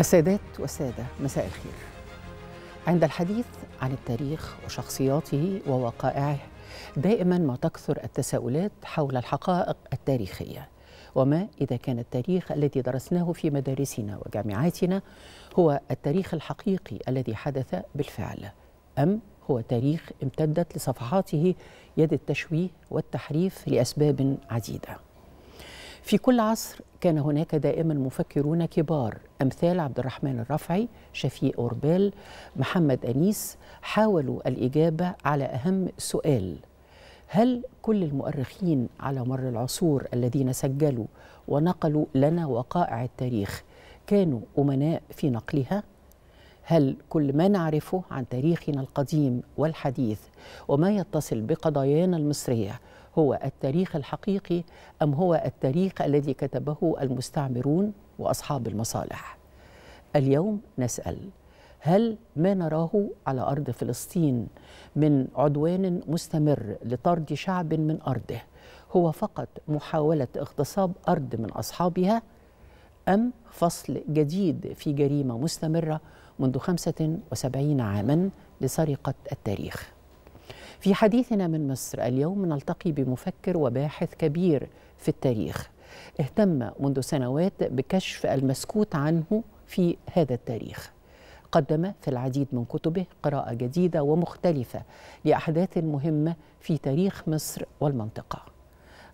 السيدات والسادة مساء الخير عند الحديث عن التاريخ وشخصياته ووقائعه دائما ما تكثر التساؤلات حول الحقائق التاريخية وما إذا كان التاريخ الذي درسناه في مدارسنا وجامعاتنا هو التاريخ الحقيقي الذي حدث بالفعل أم هو تاريخ امتدت لصفحاته يد التشويه والتحريف لأسباب عديدة في كل عصر كان هناك دائما مفكرون كبار امثال عبد الرحمن الرفعي شفيق اوربيل محمد انيس حاولوا الاجابه على اهم سؤال هل كل المؤرخين على مر العصور الذين سجلوا ونقلوا لنا وقائع التاريخ كانوا امناء في نقلها هل كل ما نعرفه عن تاريخنا القديم والحديث وما يتصل بقضايانا المصريه هو التاريخ الحقيقي أم هو التاريخ الذي كتبه المستعمرون وأصحاب المصالح اليوم نسأل هل ما نراه على أرض فلسطين من عدوان مستمر لطرد شعب من أرضه هو فقط محاولة اغتصاب أرض من أصحابها أم فصل جديد في جريمة مستمرة منذ 75 عاما لسرقة التاريخ في حديثنا من مصر اليوم نلتقي بمفكر وباحث كبير في التاريخ اهتم منذ سنوات بكشف المسكوت عنه في هذا التاريخ قدم في العديد من كتبه قراءة جديدة ومختلفة لأحداث مهمة في تاريخ مصر والمنطقة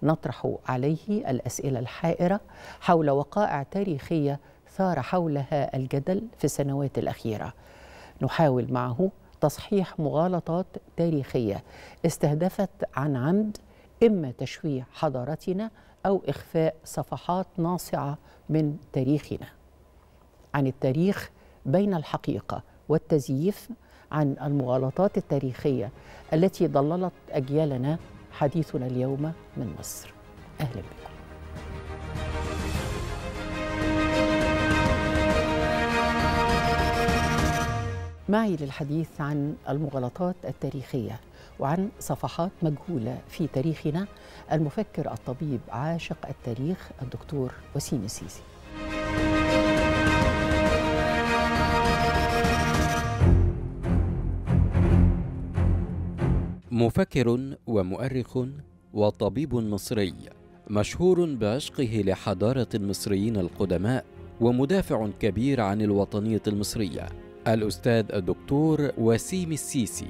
نطرح عليه الأسئلة الحائرة حول وقائع تاريخية ثار حولها الجدل في السنوات الأخيرة نحاول معه تصحيح مغالطات تاريخية استهدفت عن عمد إما تشويه حضارتنا أو إخفاء صفحات ناصعة من تاريخنا عن التاريخ بين الحقيقة والتزييف عن المغالطات التاريخية التي ضللت أجيالنا حديثنا اليوم من مصر أهلا بكم معي للحديث عن المغالطات التاريخية وعن صفحات مجهولة في تاريخنا المفكر الطبيب عاشق التاريخ الدكتور وسيم السيسي مفكر ومؤرخ وطبيب مصري مشهور بعشقه لحضاره المصريين القدماء ومدافع كبير عن الوطنيه المصريه الأستاذ الدكتور وسيم السيسي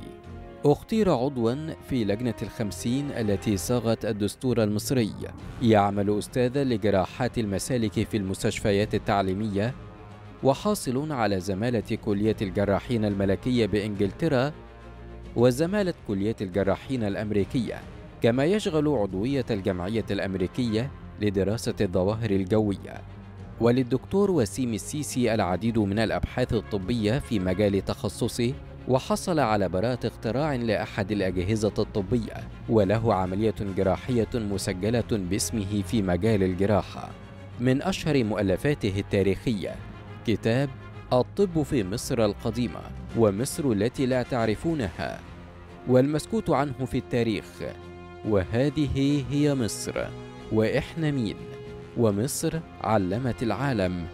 اختير عضوا في لجنة الخمسين التي صاغت الدستور المصري يعمل أستاذا لجراحات المسالك في المستشفيات التعليمية وحاصل على زمالة كلية الجراحين الملكية بإنجلترا وزمالة كلية الجراحين الأمريكية كما يشغل عضوية الجمعية الأمريكية لدراسة الظواهر الجوية وللدكتور وسيم السيسي العديد من الأبحاث الطبية في مجال تخصصه وحصل على براءة اختراع لأحد الأجهزة الطبية وله عملية جراحية مسجلة باسمه في مجال الجراحة من أشهر مؤلفاته التاريخية كتاب الطب في مصر القديمة ومصر التي لا تعرفونها والمسكوت عنه في التاريخ وهذه هي مصر وإحنا مين؟ ومصر علمت العالم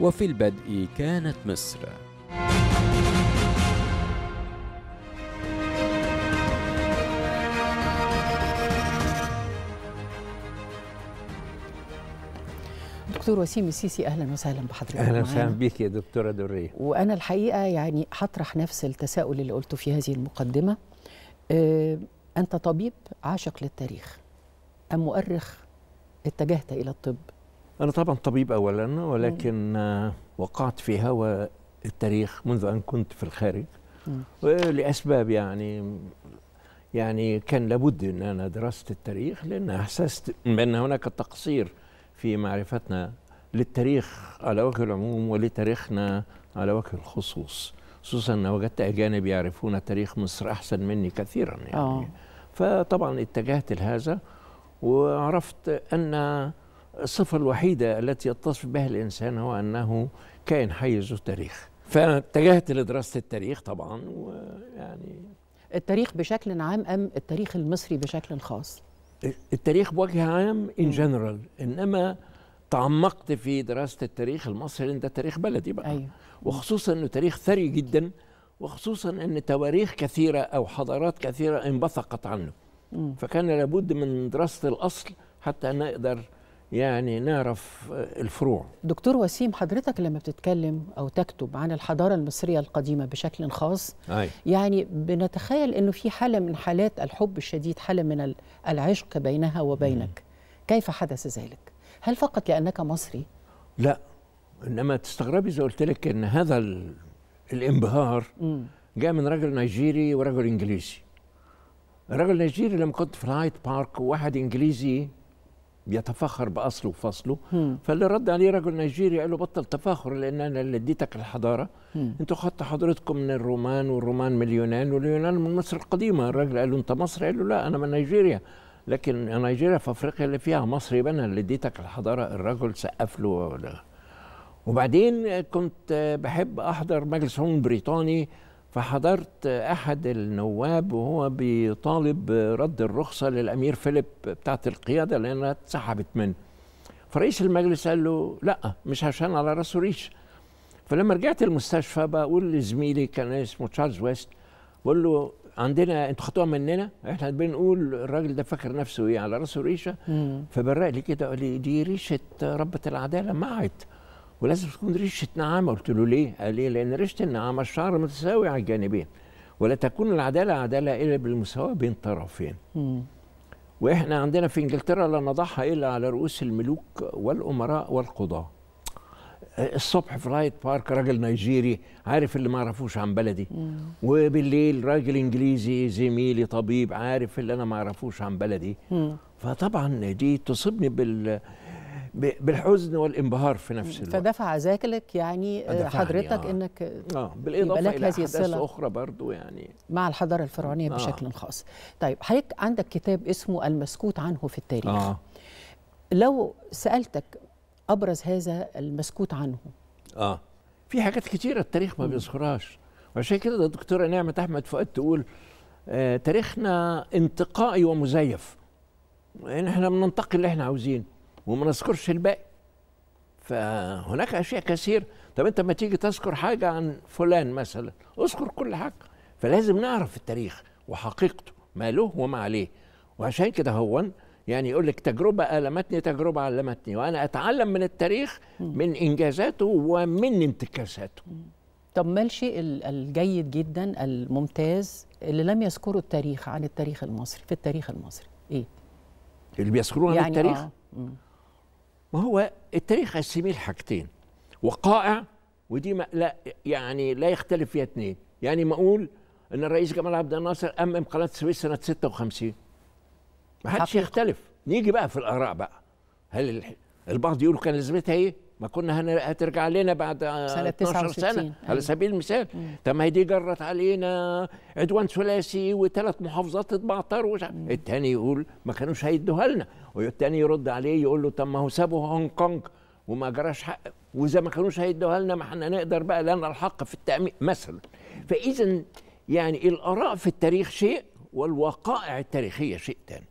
وفي البدء كانت مصر دكتور وسيم السيسي اهلا وسهلا بحضرتك اهلا وسهلا بك يا دكتوره دريه وانا الحقيقه يعني هطرح نفس التساؤل اللي قلته في هذه المقدمه أه انت طبيب عاشق للتاريخ ام مؤرخ اتجهت الى الطب أنا طبعا طبيب أولا ولكن وقعت في هوى التاريخ منذ أن كنت في الخارج لأسباب يعني يعني كان لابد أن أنا درست التاريخ لأن أحسست بأن هناك تقصير في معرفتنا للتاريخ على وجه العموم ولتاريخنا على وجه الخصوص خصوصا أن وجدت أجانب يعرفون تاريخ مصر أحسن مني كثيرا يعني أوه. فطبعا اتجهت لهذا وعرفت أن الصفة الوحيدة التي يتصف بها الإنسان هو أنه كائن حي ذو تاريخ فاتجهت لدراسة التاريخ طبعا ويعني التاريخ بشكل عام أم التاريخ المصري بشكل خاص؟ التاريخ بوجه عام ان جنرال انما تعمقت في دراسه التاريخ المصري لان ده تاريخ بلدي بقى أيوه. وخصوصا انه تاريخ ثري جدا وخصوصا ان تواريخ كثيره او حضارات كثيره انبثقت عنه م. فكان لابد من دراسه الاصل حتى نقدر يعني نعرف الفروع دكتور وسيم حضرتك لما بتتكلم أو تكتب عن الحضارة المصرية القديمة بشكل خاص أي. يعني بنتخيل أنه في حالة من حالات الحب الشديد حالة من العشق بينها وبينك م. كيف حدث ذلك؟ هل فقط لأنك مصري؟ لا إنما تستغربي إذا قلت لك أن هذا الانبهار جاء من رجل نيجيري ورجل إنجليزي الراجل النيجيري لما كنت في الهايد بارك واحد انجليزي بيتفاخر باصله وفصله فاللي رد عليه رجل نيجيري قال له بطل تفاخر لان انا اللي اديتك الحضاره انتوا خدت حضرتكم من الرومان والرومان من اليونان واليونان من مصر القديمه الراجل قال له انت مصر قال له لا انا من نيجيريا لكن نيجيريا في افريقيا اللي فيها مصر يبقى انا اللي اديتك الحضاره الرجل سقف له وبعدين كنت بحب احضر مجلس هون بريطاني فحضرت احد النواب وهو بيطالب رد الرخصه للامير فيليب بتاعه القياده لانها اتسحبت منه فرئيس المجلس قال له لا مش عشان على راسه ريش فلما رجعت المستشفى بقول لزميلي كان اسمه تشارلز ويست بقول له عندنا انتوا خدتوها مننا احنا بنقول الراجل ده فاكر نفسه ايه على راسه ريشه فبرق لي كده قال لي دي ريشه ربه العداله معت ولازم تكون ريشه نعامة قلت له ليه؟ قال لي لان ريشه النعامة الشعر متساوي على الجانبين ولا تكون العداله عداله الا بالمساواه بين طرفين. واحنا عندنا في انجلترا لا نضعها الا على رؤوس الملوك والامراء والقضاه. الصبح في رايت بارك راجل نيجيري عارف اللي ما عرفوش عن بلدي مم. وبالليل راجل انجليزي زميلي طبيب عارف اللي انا ما عرفوش عن بلدي مم. فطبعا دي تصيبني بال بالحزن والانبهار في نفس الوقت فدفع ذلك يعني آه، آه. حضرتك آه. انك آه. بالاضافه الى هذه الصلة اخرى برضو يعني مع الحضاره الفرعونيه آه. بشكل خاص طيب حضرتك عندك كتاب اسمه المسكوت عنه في التاريخ آه. لو سالتك ابرز هذا المسكوت عنه اه في حاجات كتيره التاريخ ما بيذكرهاش وعشان كده الدكتوره نعمه احمد فؤاد تقول آه تاريخنا انتقائي ومزيف يعني احنا بننتقي اللي احنا عاوزينه وما نذكرش الباقي فهناك اشياء كثير طب انت لما تيجي تذكر حاجه عن فلان مثلا اذكر كل حاجه فلازم نعرف التاريخ وحقيقته ما له وما عليه وعشان كده هو يعني يقول لك تجربه المتني تجربه علمتني وانا اتعلم من التاريخ من انجازاته ومن انتكاساته طب ما الشيء الجيد جدا الممتاز اللي لم يذكره التاريخ عن التاريخ المصري في التاريخ المصري ايه اللي بيذكروه عن يعني التاريخ آه. ما هو التاريخ هيسميه لحاجتين وقائع ودي ما لا يعني لا يختلف فيها اثنين يعني ما اقول ان الرئيس جمال عبد الناصر امم قناه السويس سنه 56 ما حدش يختلف نيجي بقى في الاراء بقى هل البعض يقول كان لازمتها ايه ما كنا هترجع لنا بعد آه، سنة 12 سنة أيوة. على سبيل المثال طب ما هي دي جرت علينا عدوان ثلاثي وثلاث محافظات اتبعتروا الثاني التاني يقول ما كانوش هيدوها لنا والتاني يرد عليه يقول له طب ما هو سابوا هونج كونج وما جراش حق واذا ما كانوش هيدوها لنا ما احنا نقدر بقى لنا الحق في التامين مثلا فاذا يعني الاراء في التاريخ شيء والوقائع التاريخيه شيء ثاني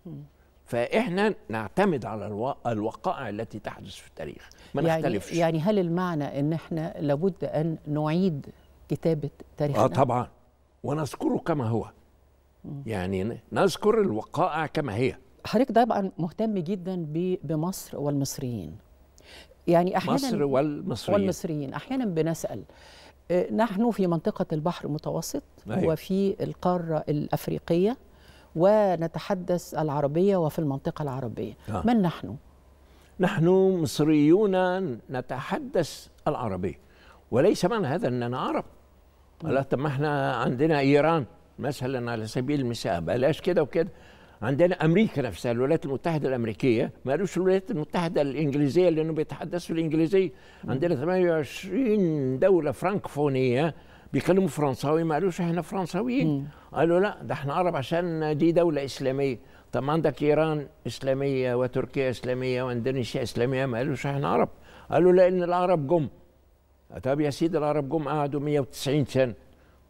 فاحنا نعتمد على الوقائع التي تحدث في التاريخ ما يعني نختلفش يعني هل المعنى ان احنا لابد ان نعيد كتابه تاريخنا اه طبعا ونذكره كما هو يعني نذكر الوقائع كما هي حضرتك طبعا مهتم جدا بمصر والمصريين يعني احيانا مصر والمصريين والمصريين احيانا بنسال آه، نحن في منطقه البحر المتوسط أيوة. وفي القاره الافريقيه ونتحدث العربيه وفي المنطقه العربيه آه. من نحن نحن مصريون نتحدث العربية وليس معنى هذا أننا عرب ولا طب ما احنا عندنا إيران مثلا على سبيل المثال بلاش كده وكده عندنا امريكا نفسها الولايات المتحده الامريكيه ما قالوش الولايات المتحده الانجليزيه لانه بيتحدثوا الانجليزيه عندنا 28 دوله فرانكفونيه بيكلموا فرنساوي ما قالوش احنا فرنساويين قالوا لا ده احنا عرب عشان دي دوله اسلاميه طب عندك ايران اسلاميه وتركيا اسلاميه واندونيسيا اسلاميه ما قالوش احنا عرب قالوا لان العرب جم طب يا سيدي العرب جم قعدوا 190 سنه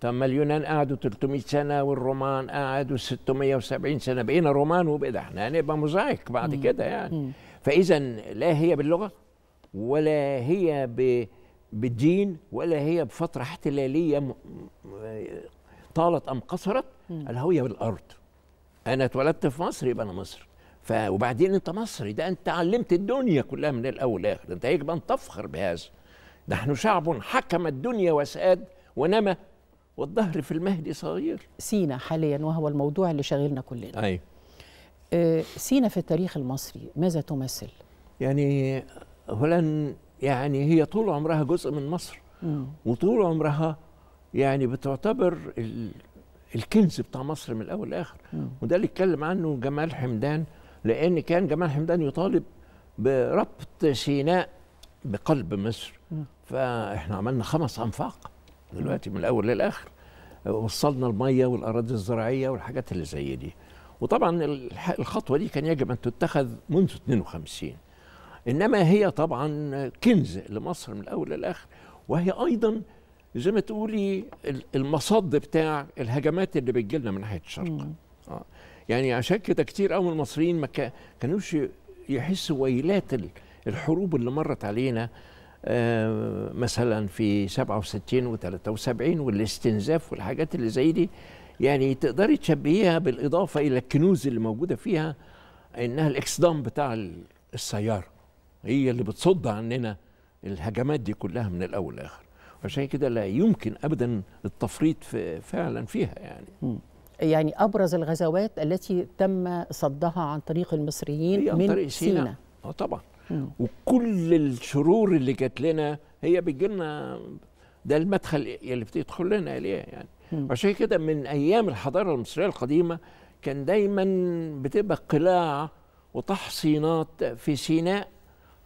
طب ما اليونان قعدوا 300 سنه والرومان قعدوا 670 سنه بقينا رومان وبقينا احنا هنبقى يعني موزايك بعد كده يعني فاذا لا هي باللغه ولا هي ب بالدين ولا هي بفتره احتلاليه طالت ام قصرت الهويه بالارض انا اتولدت في مصر يبقى انا مصري ف وبعدين انت مصري ده انت علمت الدنيا كلها من الاول لاخر انت يجب ان تفخر بهذا نحن شعب حكم الدنيا وساد ونما والظهر في المهد صغير سينا حاليا وهو الموضوع اللي شاغلنا كلنا أي. آه، سينا في التاريخ المصري ماذا تمثل؟ يعني اولا يعني هي طول عمرها جزء من مصر مم. وطول عمرها يعني بتعتبر الكنز بتاع مصر من الاول لاخر وده اللي اتكلم عنه جمال حمدان لان كان جمال حمدان يطالب بربط سيناء بقلب مصر فاحنا عملنا خمس انفاق دلوقتي من الاول للاخر وصلنا الميه والاراضي الزراعيه والحاجات اللي زي دي وطبعا الخطوه دي كان يجب ان تتخذ منذ 52 انما هي طبعا كنز لمصر من الاول للاخر وهي ايضا زي ما تقولي المصد بتاع الهجمات اللي بتجيلنا من ناحيه الشرق آه. يعني عشان كده كتير قوي المصريين ما كانوش يحسوا ويلات الحروب اللي مرت علينا آه مثلا في 67 و73 والاستنزاف والحاجات اللي زي دي يعني تقدري تشبهيها بالاضافه الى الكنوز اللي موجوده فيها انها الاكسدام بتاع السياره هي اللي بتصد عننا الهجمات دي كلها من الاول لاخر عشان كده لا يمكن ابدا التفريط في فعلا فيها يعني م. يعني ابرز الغزوات التي تم صدها عن طريق المصريين هي من طريق سيناء اه طبعا م. وكل الشرور اللي جات لنا هي بتجي لنا ده المدخل اللي بتدخل لنا ليه يعني عشان كده من ايام الحضاره المصريه القديمه كان دايما بتبقى قلاع وتحصينات في سيناء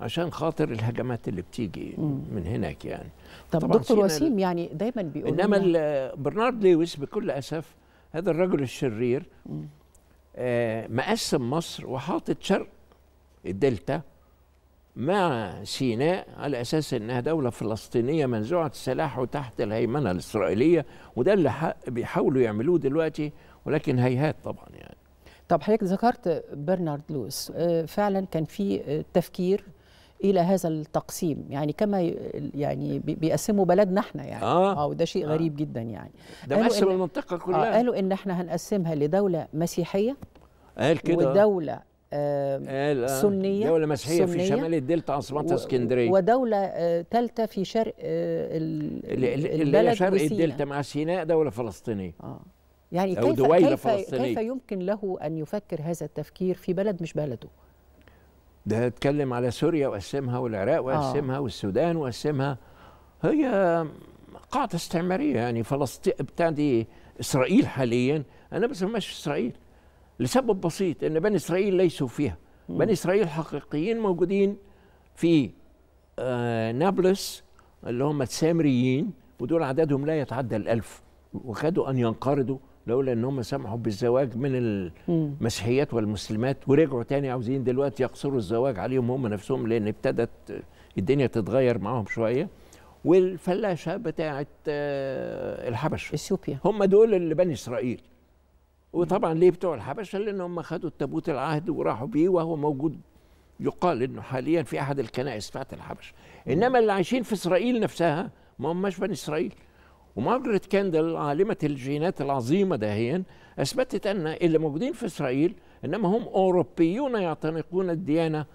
عشان خاطر الهجمات اللي بتيجي مم. من هناك يعني طب دكتور وسيم يعني دايما بيقول انما برنارد ليويس بكل اسف هذا الرجل الشرير آه مقسم مصر وحاطط شرق الدلتا مع سيناء على اساس انها دوله فلسطينيه منزوعه السلاح وتحت الهيمنه الاسرائيليه وده اللي بيحاولوا يعملوه دلوقتي ولكن هيهات طبعا يعني طب حضرتك ذكرت برنارد لويس آه، فعلا كان في آه، تفكير الى هذا التقسيم يعني كما يعني بيقسموا بلدنا احنا يعني اه وده شيء آه. غريب جدا يعني ده مقسم المنطقه آه، كلها آه قالوا ان احنا هنقسمها لدوله مسيحيه قال كده ودوله آه سنيه دوله مسيحيه سنية في شمال الدلتا عاصمتها اسكندريه ودوله ثالثه آه في شرق آه البلد شرق الدلتا مع سيناء دوله فلسطينيه آه. يعني كيف كيف, كيف يمكن له ان يفكر هذا التفكير في بلد مش بلده ده اتكلم على سوريا وقسمها والعراق وقسمها آه. والسودان وقسمها هي قاعدة استعمارية يعني فلسطين بتاعتي إسرائيل حاليا أنا ما في إسرائيل لسبب بسيط إن بني إسرائيل ليسوا فيها م. بني إسرائيل حقيقيين موجودين في آه، نابلس اللي هم السامريين ودول عددهم لا يتعدى الألف وخدوا أن ينقرضوا لولا ان هم سمحوا بالزواج من المسيحيات والمسلمات ورجعوا تاني عاوزين دلوقتي يقصروا الزواج عليهم هم نفسهم لان ابتدت الدنيا تتغير معاهم شويه والفلاشه بتاعه آه، الحبش اثيوبيا هم دول اللي بني اسرائيل وطبعا ليه بتوع الحبشه لان هم خدوا التابوت العهد وراحوا بيه وهو موجود يقال انه حاليا في احد الكنائس بتاعت الحبشه انما اللي عايشين في اسرائيل نفسها ما هماش بني اسرائيل ومارجريت كاندل عالمة الجينات العظيمة دهيا أثبتت أن اللي موجودين في إسرائيل إنما هم أوروبيون يعتنقون الديانة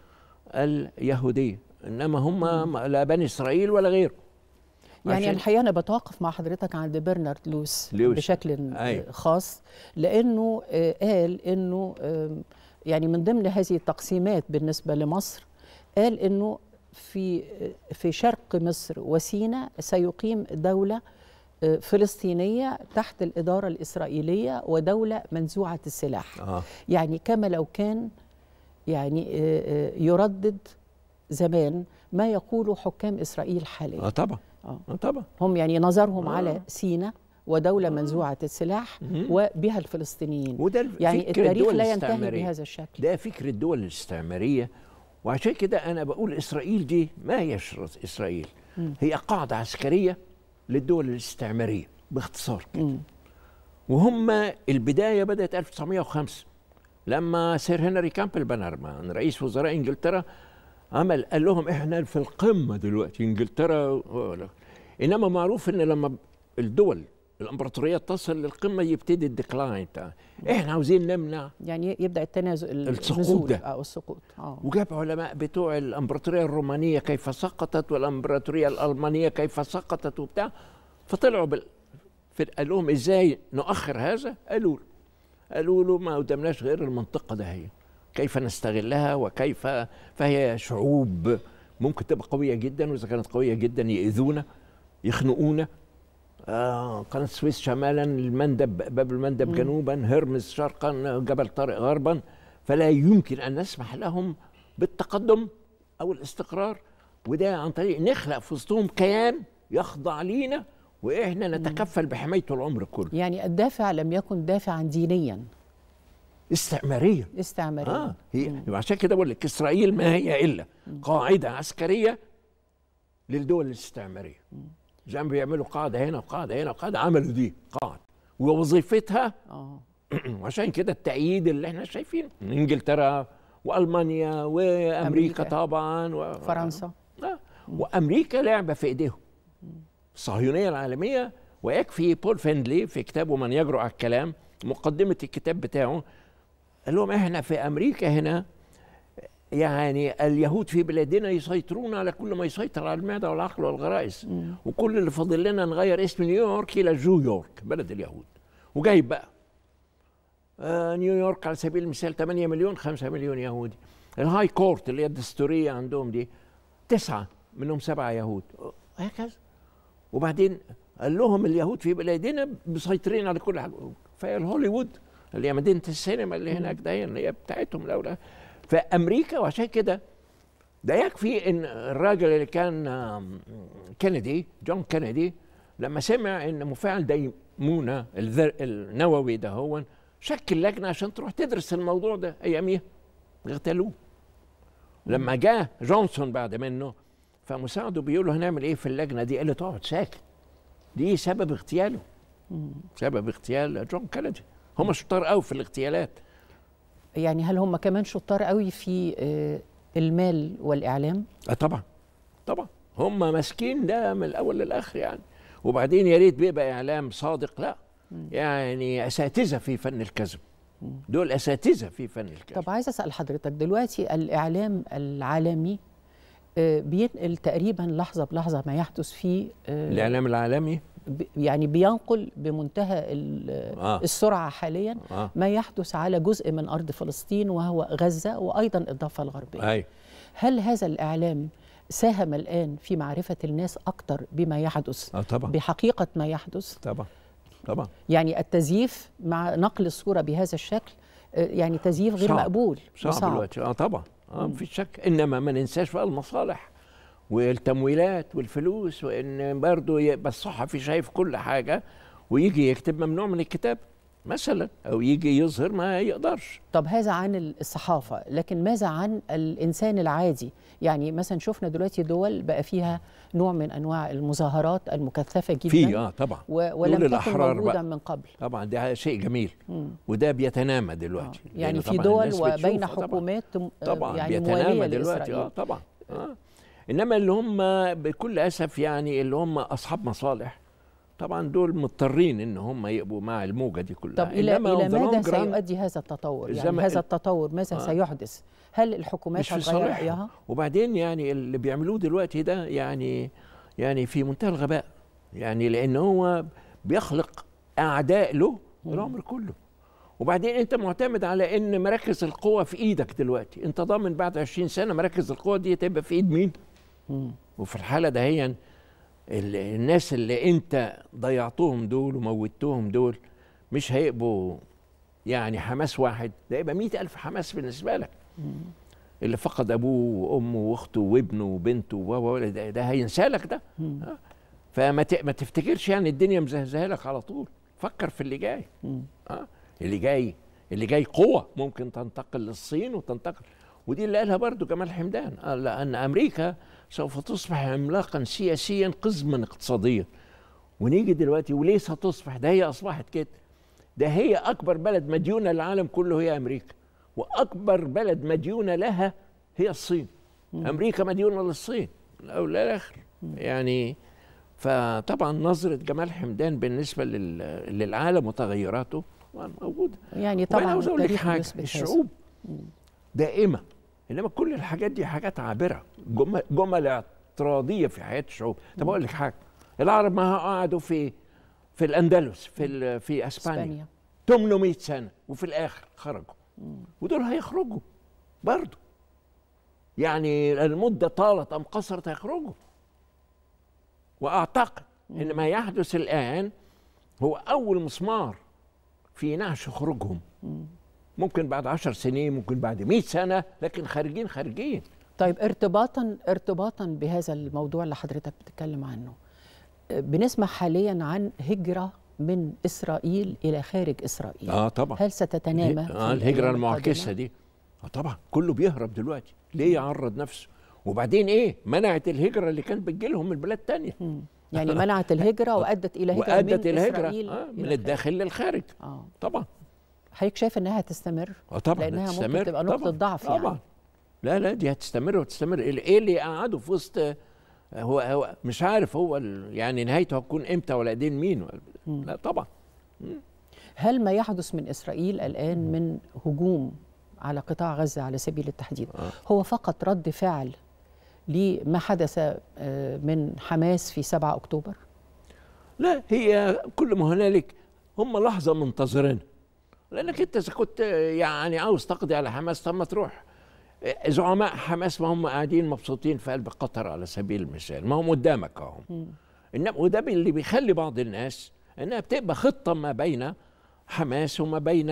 اليهودية إنما هم لا بني إسرائيل ولا غيره يعني الحقيقه انا بتوقف مع حضرتك عند برنارد لوس. بشكل أي. أيوه. خاص لانه آه، قال انه آه، يعني من ضمن هذه التقسيمات بالنسبه لمصر قال انه في آه، في شرق مصر وسينا سيقيم دوله فلسطينية تحت الإدارة الإسرائيلية ودولة منزوعة السلاح آه. يعني كما لو كان يعني آه، آه، يردد زمان ما يقوله حكام إسرائيل حاليا آه طبعا آه. آه، طبعا هم يعني نظرهم آه. على سينا ودولة آه. منزوعة السلاح وبها الفلسطينيين وده يعني التاريخ لا ينتهي بهذا الشكل ده فكر الدول الاستعمارية وعشان كده أنا بقول إسرائيل دي ما هي إسرائيل مم. هي قاعدة عسكرية للدول الاستعماريه باختصار وهم البدايه بدات 1905 لما سير هنري كامبل بنرمان رئيس وزراء انجلترا عمل قال لهم احنا في القمه دلوقتي انجلترا انما معروف ان لما الدول الامبراطوريه تصل للقمه يبتدي الديكلاين احنا عاوزين نمنع يعني يبدا التنازل السقوط ده او السقوط اه وجاب آه. علماء بتوع الامبراطوريه الرومانيه كيف سقطت والامبراطوريه الالمانيه كيف سقطت وبتاع فطلعوا بال... قال لهم ازاي نؤخر هذا؟ قالوا قالوا له ما قدامناش غير المنطقه ده هي كيف نستغلها وكيف فهي شعوب ممكن تبقى قويه جدا واذا كانت قويه جدا ياذونا يخنقونا آه، قناة السويس شمالا المندب باب المندب مم. جنوبا هرمز شرقا جبل طارق غربا فلا يمكن أن نسمح لهم بالتقدم أو الاستقرار وده عن طريق نخلق في وسطهم كيان يخضع لينا واحنا نتكفل بحمايته العمر كله يعني الدافع لم يكن دافعا دينيا استعمارية استعمارية آه هي مم. عشان كده بقول لك إسرائيل ما هي إلا قاعدة عسكرية للدول الاستعمارية مم. جنب بيعملوا قاعده هنا وقاعده هنا وقاعده عملوا دي قاعده ووظيفتها اه وعشان كده التأييد اللي احنا شايفينه من انجلترا والمانيا وامريكا أمريكا. طبعا و... فرنسا آه. وامريكا لعبه في ايديهم الصهيونيه العالميه ويكفي بول فيندلي في كتابه من يجرؤ على الكلام مقدمه الكتاب بتاعه قال لهم احنا في امريكا هنا يعني اليهود في بلادنا يسيطرون على كل ما يسيطر على المعده والعقل والغرائز مم. وكل اللي فاضل لنا نغير اسم نيويورك الى جو يورك بلد اليهود وجايب بقى آه نيويورك على سبيل المثال 8 مليون 5 مليون يهودي الهاي كورت اللي هي الدستوريه عندهم دي تسعه منهم سبعه يهود وهكذا وبعدين قال لهم اليهود في بلادنا مسيطرين على كل حاجه فهي الهوليوود اللي هي مدينه السينما اللي هناك ده اللي هي بتاعتهم الاولى فامريكا وعشان كده ده يكفي ان الراجل اللي كان كندي جون كندي لما سمع ان مفاعل ديمونه النووي ده هو شكل لجنه عشان تروح تدرس الموضوع ده اياميها اغتالوه لما جاء جونسون بعد منه فمساعده بيقول له هنعمل ايه في اللجنه دي قال له تقعد ساكت دي سبب اغتياله سبب اغتيال جون كندي هم شطار قوي في الاغتيالات يعني هل هم كمان شطار قوي في آه، المال والاعلام اه طبعا طبعا هم ماسكين ده من الاول للاخر يعني وبعدين يا ريت بيبقى اعلام صادق لا يعني اساتذه في فن الكذب دول اساتذه في فن الكذب طب عايز اسال حضرتك دلوقتي الاعلام العالمي آه، بينقل تقريبا لحظه بلحظه ما يحدث في آه، الاعلام العالمي يعني بينقل بمنتهى آه. السرعه حاليا آه. ما يحدث على جزء من ارض فلسطين وهو غزه وايضا الضفه الغربيه أي. هل هذا الاعلام ساهم الان في معرفه الناس اكثر بما يحدث آه طبعا. بحقيقه ما يحدث طبعا طبعا يعني التزييف مع نقل الصوره بهذا الشكل آه، يعني تزييف غير صعب. مقبول صعب, صعب. دلوقتي اه طبعا اه في شك انما ما ننساش بقى المصالح والتمويلات والفلوس وان برضه يبقى الصحفي شايف كل حاجه ويجي يكتب ممنوع من الكتاب مثلا او يجي يظهر ما يقدرش طب هذا عن الصحافه لكن ماذا عن الانسان العادي يعني مثلا شفنا دلوقتي دول بقى فيها نوع من انواع المظاهرات المكثفه جدا في اه طبعا ولم تكن الأحرار موجوده بقى. من قبل طبعا ده شيء جميل وده بيتنامى دلوقتي آه. يعني في دول وبين حكومات طبعا, طبعاً يعني بيتنامى دلوقتي اه طبعا آه. انما اللي هم بكل اسف يعني اللي هم اصحاب مصالح طبعا دول مضطرين ان هم يبقوا مع الموجه دي كلها طب الى الى ماذا سيؤدي هذا التطور يعني هذا التطور ماذا آه سيحدث هل الحكومات هتغير رايها وبعدين يعني اللي بيعملوه دلوقتي ده يعني يعني في منتهى الغباء يعني لان هو بيخلق اعداء له العمر كله وبعدين انت معتمد على ان مراكز القوه في ايدك دلوقتي انت ضامن بعد 20 سنه مراكز القوه دي تبقى في ايد مين وفي الحاله هي الناس اللي انت ضيعتهم دول وموتهم دول مش هيبقوا يعني حماس واحد ده يبقى مئة ألف حماس بالنسبة لك اللي فقد أبوه وأمه وأخته وابنه وبنته و ده, ده هينسى لك ده آه. فما ما تفتكرش يعني الدنيا مزهزه لك على طول فكر في اللي جاي آه. اللي جاي اللي جاي قوة ممكن تنتقل للصين وتنتقل ودي اللي قالها برضه جمال حمدان قال أن أمريكا سوف تصبح عملاقا سياسيا قزما اقتصاديا ونيجي دلوقتي وليه ستصبح ده هي أصبحت كده ده هي أكبر بلد مديونة للعالم كله هي أمريكا وأكبر بلد مديونة لها هي الصين أمريكا مديونة للصين أو للآخر يعني فطبعا نظرة جمال حمدان بالنسبة للعالم وتغيراته موجودة يعني طبعا وأنا عاوز أقول لك حاجة الشعوب دائمة انما كل الحاجات دي حاجات عابره جمل, اعتراضيه في حياه الشعوب طب اقول لك حاجه العرب ما قعدوا في في الاندلس في في اسبانيا 800 سنه وفي الاخر خرجوا ودول هيخرجوا برضه يعني المده طالت ام قصرت هيخرجوا واعتقد ان ما يحدث الان هو اول مسمار في نعش خروجهم ممكن بعد عشر سنين ممكن بعد مئة سنة لكن خارجين خارجين طيب ارتباطا ارتباطا بهذا الموضوع اللي حضرتك بتتكلم عنه بنسمع حاليا عن هجرة من إسرائيل إلى خارج إسرائيل آه طبعا هل ستتنامى آه الهجرة المعكسة دي آه طبعا كله بيهرب دلوقتي ليه يعرض نفسه وبعدين إيه منعت الهجرة اللي كانت بتجيلهم من بلاد تانية م. يعني منعت الهجرة وأدت إلى هجرة وأدت من إلى هجرة إسرائيل آه من الداخل للخارج آه. طبعا حضرتك شايف انها هتستمر؟ اه طبعا لانها هتستمر. ممكن تبقى نقطه ضعف يعني. طبعا يعني. لا لا دي هتستمر وتستمر ايه اللي قعده في وسط آه، هو هو مش عارف هو يعني نهايته هتكون امتى ولا ايدين مين لا طبعا مم. هل ما يحدث من اسرائيل الان مم. من هجوم على قطاع غزه على سبيل التحديد آه. هو فقط رد فعل لما حدث آه، من حماس في 7 اكتوبر؟ لا هي كل ما هنالك هم لحظه منتظرينها لانك انت اذا كنت يعني عاوز تقضي على حماس طب ما تروح زعماء حماس ما هم قاعدين مبسوطين في قلب قطر على سبيل المثال ما هم قدامك اهم انما وده اللي بيخلي بعض الناس انها بتبقى خطه ما بين حماس وما بين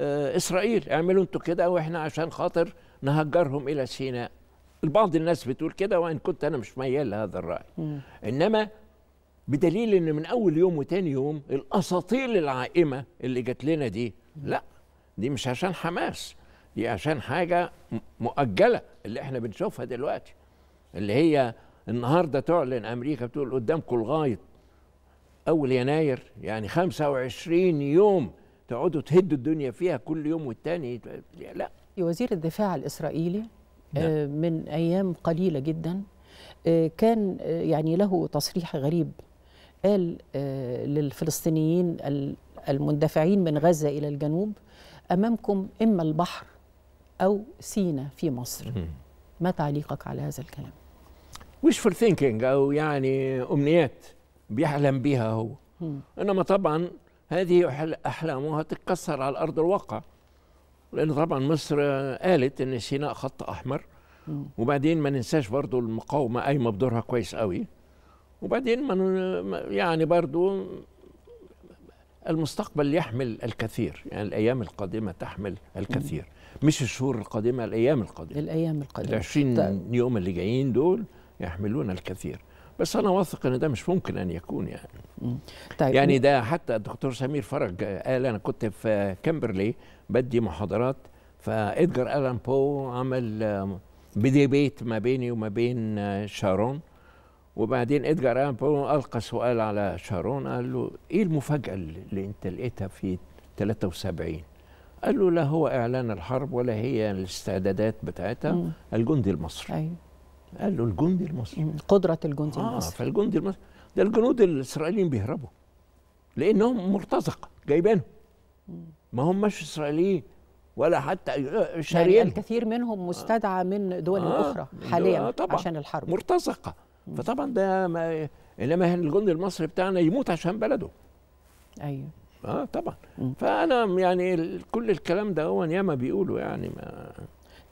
آه، اسرائيل اعملوا انتوا كده واحنا عشان خاطر نهجرهم الى سيناء البعض الناس بتقول كده وان كنت انا مش ميال لهذا الراي انما بدليل ان من اول يوم وتاني يوم الاساطيل العائمه اللي جات لنا دي لا دي مش عشان حماس دي عشان حاجه مؤجله اللي احنا بنشوفها دلوقتي اللي هي النهارده تعلن امريكا بتقول قدامكم لغايه اول يناير يعني 25 يوم تقعدوا تهدوا الدنيا فيها كل يوم والتاني لا وزير الدفاع الاسرائيلي نعم. آه، من ايام قليله جدا آه، كان آه، يعني له تصريح غريب قال آه، للفلسطينيين المندفعين من غزة إلى الجنوب أمامكم إما البحر أو سينا في مصر ما تعليقك على هذا الكلام؟ wishful thinking أو يعني أمنيات بيحلم بيها هو إنما طبعا هذه أحلامها تتكسر على أرض الواقع لأن طبعا مصر قالت إن سيناء خط أحمر وبعدين ما ننساش برضو المقاومة قايمة بدورها كويس قوي وبعدين من يعني برضو المستقبل يحمل الكثير يعني الأيام القادمة تحمل الكثير مش الشهور القادمة الأيام القادمة الأيام القادمة العشرين طيب. يوم اللي جايين دول يحملون الكثير بس أنا واثق إن ده مش ممكن أن يكون يعني طيب. يعني ده حتى الدكتور سمير فرج قال أنا كنت في كامبرلي بدي محاضرات فإدجار ألان بو عمل بديبيت ما بيني وما بين آه، شارون وبعدين ادجار الان القى سؤال على شارون قال له ايه المفاجاه اللي انت لقيتها في 73 قال له لا هو اعلان الحرب ولا هي الاستعدادات بتاعتها مم. الجندي المصري أيوه. قال له الجندي المصري مم. قدره الجندي آه المصري فالجندي المصري ده الجنود الاسرائيليين بيهربوا لانهم مرتزقه جايبينهم ما هماش اسرائيليين ولا حتى يعني شاريين يعني الكثير منهم مستدعى من دول آه اخرى حاليا آه طبعًا عشان الحرب مرتزقه فطبعا ده ما انما الجندي المصري بتاعنا يموت عشان بلده ايوه اه طبعا م. فانا يعني كل الكلام ده هو ياما بيقولوا يعني ما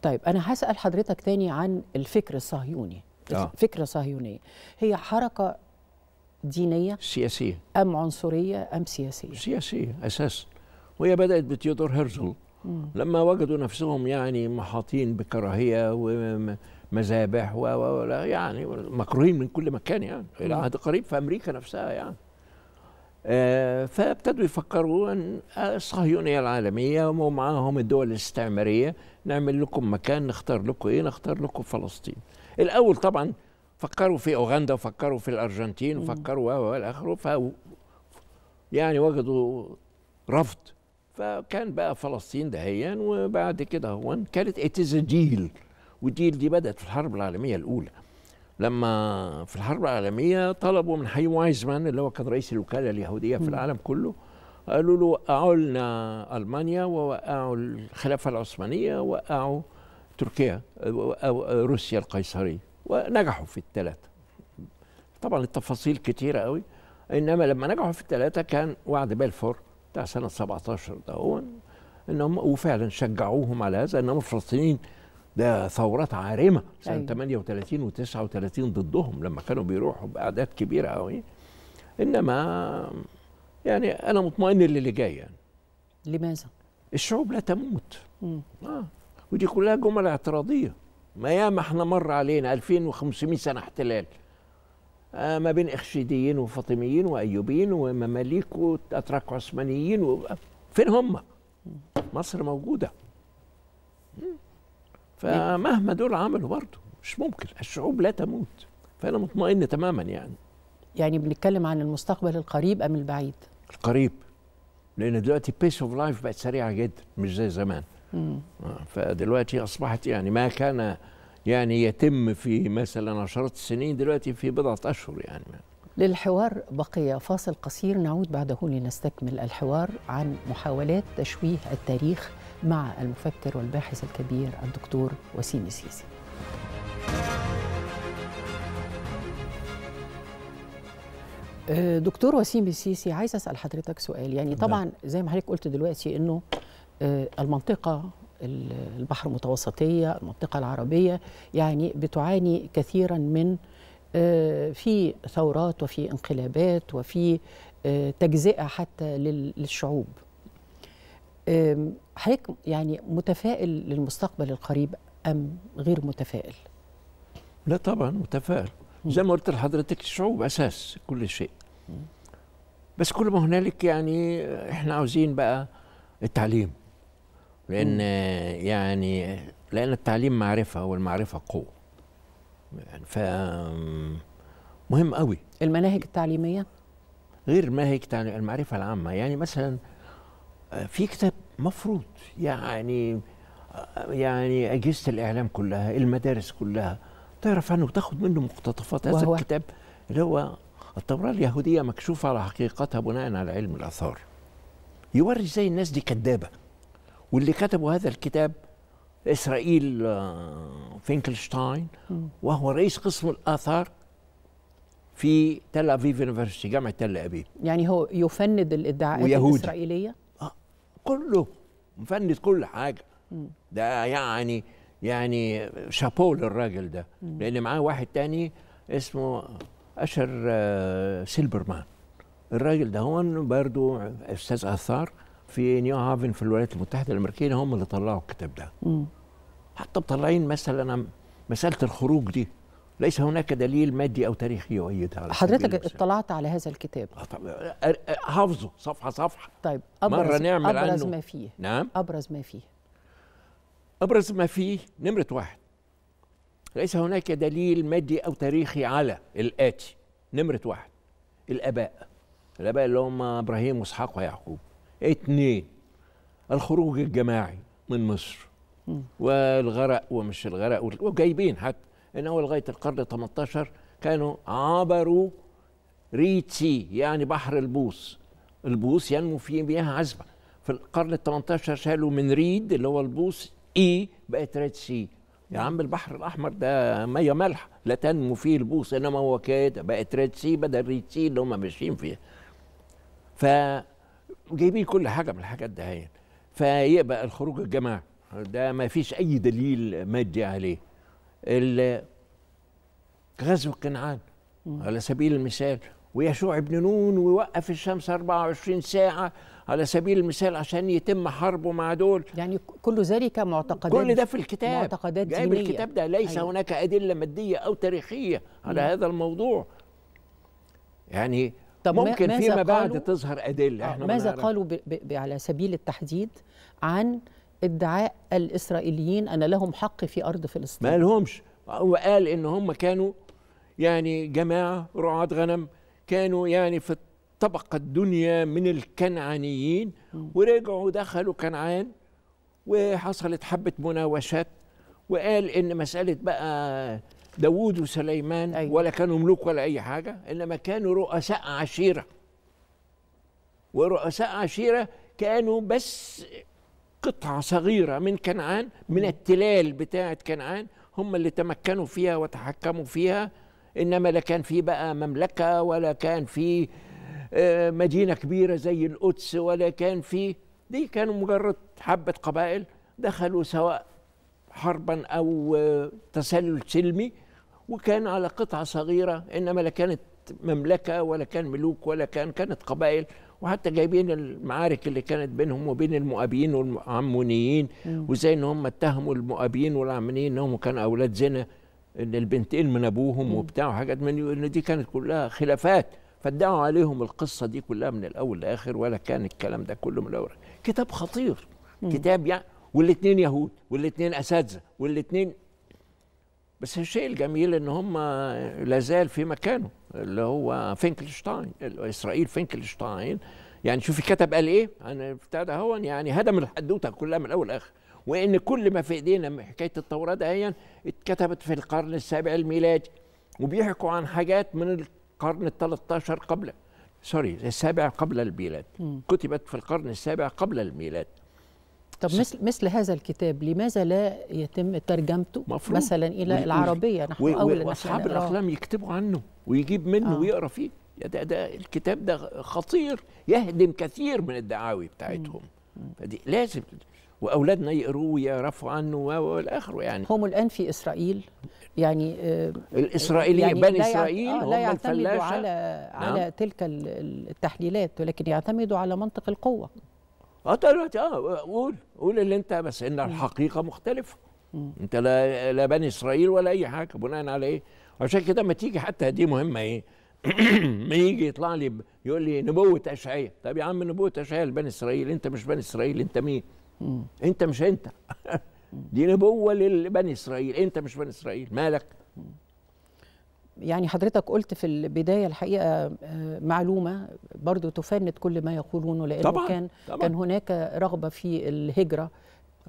طيب انا هسال حضرتك تاني عن الفكر الصهيوني آه. فكره صهيونيه هي حركه دينيه سياسيه ام عنصريه ام سياسيه سياسيه اساسا وهي بدات بتيودور هيرزل لما وجدوا نفسهم يعني محاطين بكراهيه و مذابح و يعني مكروهين من كل مكان يعني الى عهد قريب في امريكا نفسها يعني آه، فابتدوا يفكروا ان الصهيونيه آه، العالميه ومعاهم الدول الاستعماريه نعمل لكم مكان نختار لكم ايه نختار لكم فلسطين الاول طبعا فكروا في اوغندا وفكروا في الارجنتين وفكروا و الى اخره ف يعني وجدوا رفض فكان بقى فلسطين دهيا وبعد كده هو كانت اتز ديل ودي دي بدأت في الحرب العالمية الأولى لما في الحرب العالمية طلبوا من حي وايزمان اللي هو كان رئيس الوكالة اليهودية في العالم كله قالوا له وقعوا لنا ألمانيا ووقعوا الخلافة العثمانية ووقعوا تركيا روسيا القيصرية ونجحوا في الثلاثة طبعا التفاصيل كتيرة قوي إنما لما نجحوا في الثلاثة كان وعد بلفور بتاع سنة 17 ده هو إنهم وفعلا شجعوهم على هذا إنهم الفلسطينيين ده ثورات عارمه سنه أيوة. 38 و39 ضدهم لما كانوا بيروحوا باعداد كبيره قوي انما يعني انا مطمئن للي جاي يعني. لماذا؟ الشعوب لا تموت آه. ودي كلها جمل اعتراضيه ما ياما احنا مر علينا 2500 سنه احتلال آه ما بين اخشيديين وفاطميين وايوبيين ومماليك واتراك عثمانيين و... فين هم؟ مصر موجوده مم. فمهما دول عملوا برضه مش ممكن الشعوب لا تموت فانا مطمئن تماما يعني يعني بنتكلم عن المستقبل القريب ام البعيد القريب لان دلوقتي بيس اوف لايف بقت سريعه جدا مش زي زمان مم. آه، فدلوقتي اصبحت يعني ما كان يعني يتم في مثلا عشرات السنين دلوقتي في بضعه اشهر يعني للحوار بقي فاصل قصير نعود بعده لنستكمل الحوار عن محاولات تشويه التاريخ مع المفكر والباحث الكبير الدكتور وسيم السيسي آه، دكتور وسيم السيسي عايز اسال حضرتك سؤال يعني نعم. طبعا زي ما حضرتك قلت دلوقتي انه آه، المنطقه البحر المتوسطيه المنطقه العربيه يعني بتعاني كثيرا من آه، في ثورات وفي انقلابات وفي تجزئه حتى للشعوب حضرتك يعني متفائل للمستقبل القريب ام غير متفائل لا طبعا متفائل زي ما قلت لحضرتك الشعوب اساس كل شيء بس كل ما هنالك يعني احنا عاوزين بقى التعليم لان يعني لان التعليم معرفه والمعرفه قوه يعني ف مهم قوي المناهج التعليميه غير المناهج المعرفه العامه يعني مثلا في كتاب مفروض يعني يعني اجهزه الاعلام كلها المدارس كلها تعرف عنه وتاخد منه مقتطفات هذا الكتاب اللي هو التوراه اليهوديه مكشوفه على حقيقتها بناء على علم الاثار يوري ازاي الناس دي كدابة واللي كتبوا هذا الكتاب اسرائيل آه، فينكلشتاين وهو رئيس قسم الاثار في تل ابيب يونيفرستي جامعه تل ابيب يعني هو يفند الادعاءات الاسرائيليه كله مفند كل حاجه ده يعني يعني شابو للراجل ده لان معاه واحد تاني اسمه اشر آه، سيلبرمان الراجل ده هو برضو استاذ اثار في نيو هافن في الولايات المتحده الامريكيه هم اللي طلعوا الكتاب ده حتى مطلعين مثلا مساله الخروج دي ليس هناك دليل مادي او تاريخي يؤيد هذا حضرتك اطلعت على هذا الكتاب أه، أه، أه، حافظه صفحه صفحه طيب أبرز مرة نعمل ابرز عنه. ما فيه نعم ابرز ما فيه ابرز ما فيه نمره واحد ليس هناك دليل مادي او تاريخي على الاتي نمره واحد الاباء الاباء اللي هم ابراهيم واسحاق ويعقوب اثنين الخروج الجماعي من مصر والغرق ومش الغرق وجايبين حتى اول لغايه القرن 18 كانوا عبروا ريد سي يعني بحر البوص البوص ينمو فيه مياه عذبه في القرن ال 18 شالوا من ريد اللي هو البوص اي بقت ريد سي يا عم البحر الاحمر ده ميه مالحه لا تنمو فيه البوص انما هو كده بقت ريد سي بدل ريد سي اللي هم ماشيين فيها ف جايبين كل حاجه من الحاجات دهين فيبقى الخروج الجماعي ده ما فيش اي دليل مادي عليه غزو كنعان على سبيل المثال ويشوع بن نون ويوقف الشمس 24 ساعة على سبيل المثال عشان يتم حربه مع دول يعني كل ذلك معتقدات كل ده في الكتاب معتقدات دينية الكتاب ده ليس أيوة. هناك أدلة مادية أو تاريخية على مم. هذا الموضوع يعني طب ممكن فيما بعد تظهر أدلة احنا ماذا قالوا ب ب على سبيل التحديد عن ادعاء الاسرائيليين ان لهم حق في ارض فلسطين ما لهمش وقال ان هم كانوا يعني جماعه رعاه غنم كانوا يعني في الطبقه الدنيا من الكنعانيين ورجعوا دخلوا كنعان وحصلت حبه مناوشات وقال ان مساله بقى داوود وسليمان أيوة. ولا كانوا ملوك ولا اي حاجه انما كانوا رؤساء عشيره ورؤساء عشيره كانوا بس قطعة صغيرة من كنعان من التلال بتاعة كنعان هم اللي تمكنوا فيها وتحكموا فيها إنما لا كان في بقى مملكة ولا كان في آه، مدينة كبيرة زي القدس ولا كان في دي كانوا مجرد حبة قبائل دخلوا سواء حربا أو آه، تسلل سلمي وكان على قطعة صغيرة إنما لا كانت مملكه ولا كان ملوك ولا كان كانت قبائل وحتى جايبين المعارك اللي كانت بينهم وبين المؤابيين والعمونيين وزي ان هم اتهموا المؤابيين والعمونيين انهم كانوا اولاد زنا ان البنتين من ابوهم وبتاع وحاجات من ان دي كانت كلها خلافات فادعوا عليهم القصه دي كلها من الاول لاخر ولا كان الكلام ده كله من الاول كتاب خطير كتاب يعني والاثنين يهود والاثنين اساتذه والاثنين بس الشيء الجميل ان هم لازال في مكانه اللي هو فينكلشتاين اسرائيل فينكلشتاين يعني شوفي كتب قال ايه انا ابتدى هو يعني هدم الحدوته كلها من الاول لاخر وان كل ما في ايدينا من حكايه التوراه دهيا اتكتبت في القرن السابع الميلادي وبيحكوا عن حاجات من القرن ال13 قبل سوري السابع قبل الميلاد كتبت في القرن السابع قبل الميلاد طب مثل مثل هذا الكتاب لماذا لا يتم ترجمته مفروض. مثلا الى وي العربيه نحن و... اول واصحاب الاقلام يكتبوا عنه ويجيب منه آه. ويقرا فيه ده ده الكتاب ده خطير يهدم كثير من الدعاوي بتاعتهم فدي لازم واولادنا يقروه ويعرفوا عنه والاخر يعني هم الان في اسرائيل يعني آه، الاسرائيلي الاسرائيليين يعني بني اسرائيل آه، لا يعتمدوا على نعم. على تلك التحليلات ولكن يعتمدوا على منطق القوه اه دلوقتي اه قول قول اللي انت بس ان الحقيقه مختلفه انت لا لا بني اسرائيل ولا اي حاجه بناء على ايه عشان كده ما تيجي حتى دي مهمه ايه ما يجي يطلع لي يقول لي نبوه اشعياء طب يا عم نبوه اشعياء لبني اسرائيل انت مش بني اسرائيل انت مين انت مش انت دي نبوه لبني اسرائيل انت مش بني اسرائيل مالك يعني حضرتك قلت في البداية الحقيقة آه، معلومة برضو تفند كل ما يقولونه لأنه طبعًا كان طبعًا كان هناك رغبة في الهجرة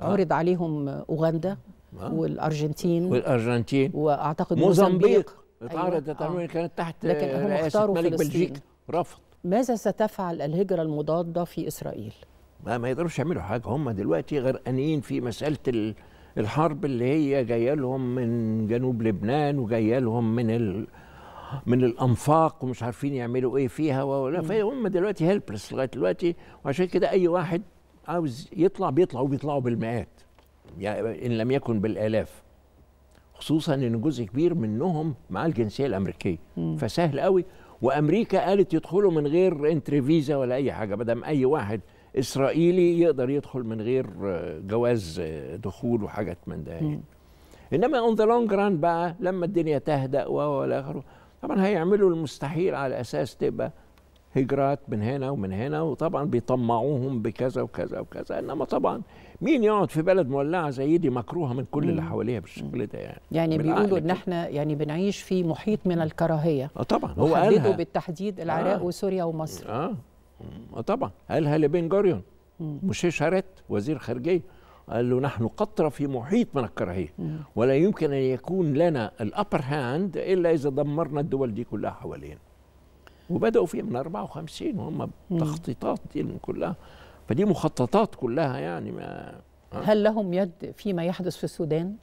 آه. عرض عليهم أوغندا آه. والأرجنتين والأرجنتين وأعتقد موزمبيق اتعرضت أيوة. آه. كانت تحت لكن هم اختاروا ملك بلجيكا رفض ماذا ستفعل الهجرة المضادة في إسرائيل؟ ما, ما يقدروش يعملوا حاجة هم دلوقتي غرقانين في مسألة ال... الحرب اللي هي جايه لهم من جنوب لبنان وجايه لهم من ال... من الانفاق ومش عارفين يعملوا ايه فيها ولا فهم دلوقتي هيلبرس لغايه دلوقتي وعشان كده اي واحد عاوز يطلع بيطلع وبيطلعوا بالمئات يعني ان لم يكن بالالاف خصوصا ان جزء كبير منهم مع الجنسيه الامريكيه مم. فسهل قوي وامريكا قالت يدخلوا من غير فيزا ولا اي حاجه ما دام اي واحد اسرائيلي يقدر يدخل من غير آه، جواز آه، دخول وحاجات من ده يعني. انما اون ذا لونج ران بقى لما الدنيا تهدا و الى اخره طبعا هيعملوا المستحيل على اساس تبقى هجرات من هنا ومن هنا وطبعا بيطمعوهم بكذا وكذا وكذا انما طبعا مين يقعد في بلد مولعه زي دي مكروهه من كل اللي حواليها بالشكل ده يعني يعني بيقولوا ان يعني. احنا يعني بنعيش في محيط من الكراهيه اه طبعا هو قالها بالتحديد العراق آه وسوريا ومصر اه آه، طبعا قالها لبن جوريون مش شارت وزير خارجيه قال له نحن قطرة في محيط من الكراهية ولا يمكن أن يكون لنا الأبر هاند إلا إذا دمرنا الدول دي كلها حوالينا وبدأوا فيه من 54 وهم تخطيطات دي كلها فدي مخططات كلها يعني ما آه. هل لهم يد فيما يحدث في السودان؟